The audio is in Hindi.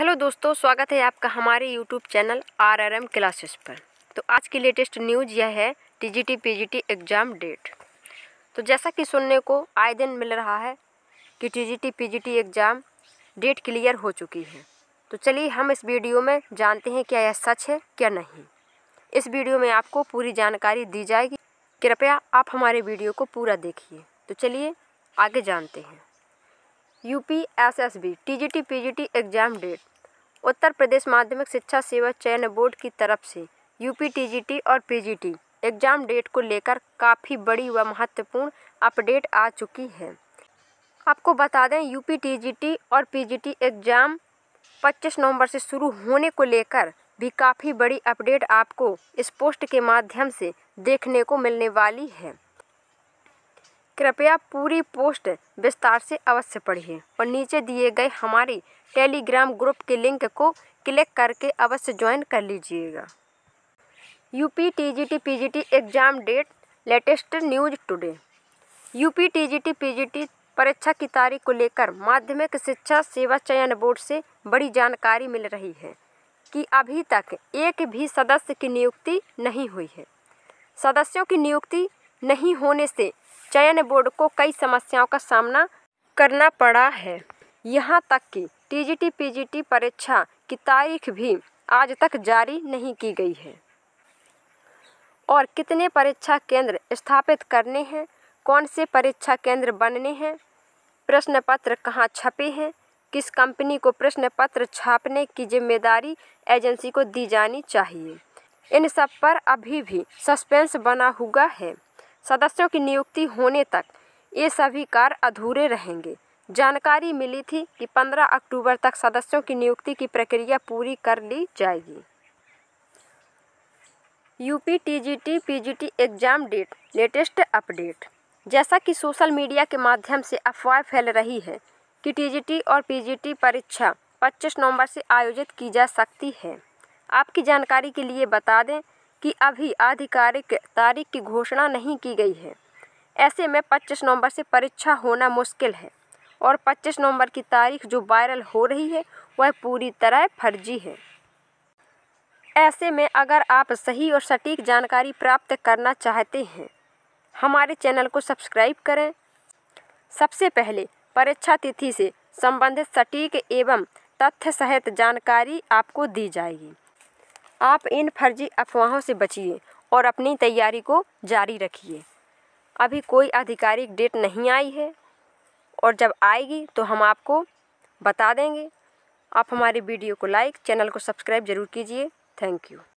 हेलो दोस्तों स्वागत है आपका हमारे YouTube channel R R M classes पर तो आज की लेटेस्ट न्यूज़ यह है टीजीटी पीजीटी एग्ज़ाम डेट तो जैसा कि सुनने को आए दिन मिल रहा है कि TGT PGT exam date clear हो चुकी है तो चलिए हम इस वीडियो में जानते हैं क्या यह सच है क्या नहीं इस वीडियो में आपको पूरी जानकारी दी जाएगी कृपया आप हमारे वीडियो को पूरा देखिए तो चलिए आगे जानते हैं U P S S B T G T P G T exam date Uttar Pradesh माध्यमिक शिक्षा सेवा चयन बोर्ड की तरफ से यूपी टीजीटी और पीजीटी एग्जाम डेट को लेकर काफ़ी बड़ी व महत्वपूर्ण अपडेट आ चुकी है आपको बता दें यूपी टीजीटी और पीजीटी एग्जाम 25 नवंबर से शुरू होने को लेकर भी काफ़ी बड़ी अपडेट आपको इस पोस्ट के माध्यम से देखने को मिलने वाली है कृपया पूरी पोस्ट विस्तार से अवश्य पढ़िए और नीचे दिए गए हमारे टेलीग्राम ग्रुप के लिंक को क्लिक करके अवश्य ज्वाइन कर लीजिएगा U P T G T P G T exam date latest news today U P T G T P G T परीक्षा की तारीख को लेकर माध्यमिक शिक्षा सेवा चयन बोर्ड से बड़ी जानकारी मिल रही है कि अभी तक एक भी सदस्य की नियुक्ति नहीं हुई है सदस्यों की नियुक्ति नहीं होने से चयन बोर्ड को कई समस्याओं का सामना करना पड़ा है यहाँ तक कि टीजीटी पीजीटी परीक्षा की तारीख भी आज तक जारी नहीं की गई है और कितने परीक्षा केंद्र स्थापित करने हैं कौन से परीक्षा केंद्र बनने हैं प्रश्न पत्र कहाँ छपे हैं किस कंपनी को प्रश्न पत्र छापने की जिम्मेदारी एजेंसी को दी जानी चाहिए इन सब पर अभी भी सस्पेंस बना हुआ है सदस्यों की नियुक्ति होने तक ये सभी कार्य अधूरे रहेंगे जानकारी मिली थी कि 15 अक्टूबर तक सदस्यों की नियुक्ति की प्रक्रिया पूरी कर ली जाएगी UP TGT PGT exam date latest update जैसा कि सोशल मीडिया के माध्यम से अफवाह फैल रही है कि टीजीटी और पीजीटी परीक्षा 25 नवंबर से आयोजित की जा सकती है आपकी जानकारी के लिए बता दें की अभी आधिकारिक तारीख की घोषणा नहीं की गई है ऐसे में 25 नवंबर से परीक्षा होना मुश्किल है और 25 नवंबर की तारीख जो वायरल हो रही है वह पूरी तरह फर्जी है ऐसे में अगर आप सही और सटीक जानकारी प्राप्त करना चाहते हैं हमारे चैनल को सब्सक्राइब करें सबसे पहले परीक्षा तिथि से संबंधित सटीक एवं तथ्य सहित जानकारी आपको दी जाएगी आप इन फर्जी अफवाहों से बचिए और अपनी तैयारी को जारी रखिए अभी कोई आधिकारिक डेट नहीं आई है और जब आएगी तो हम आपको बता देंगे आप हमारे वीडियो को लाइक चैनल को सब्सक्राइब ज़रूर कीजिए थैंक यू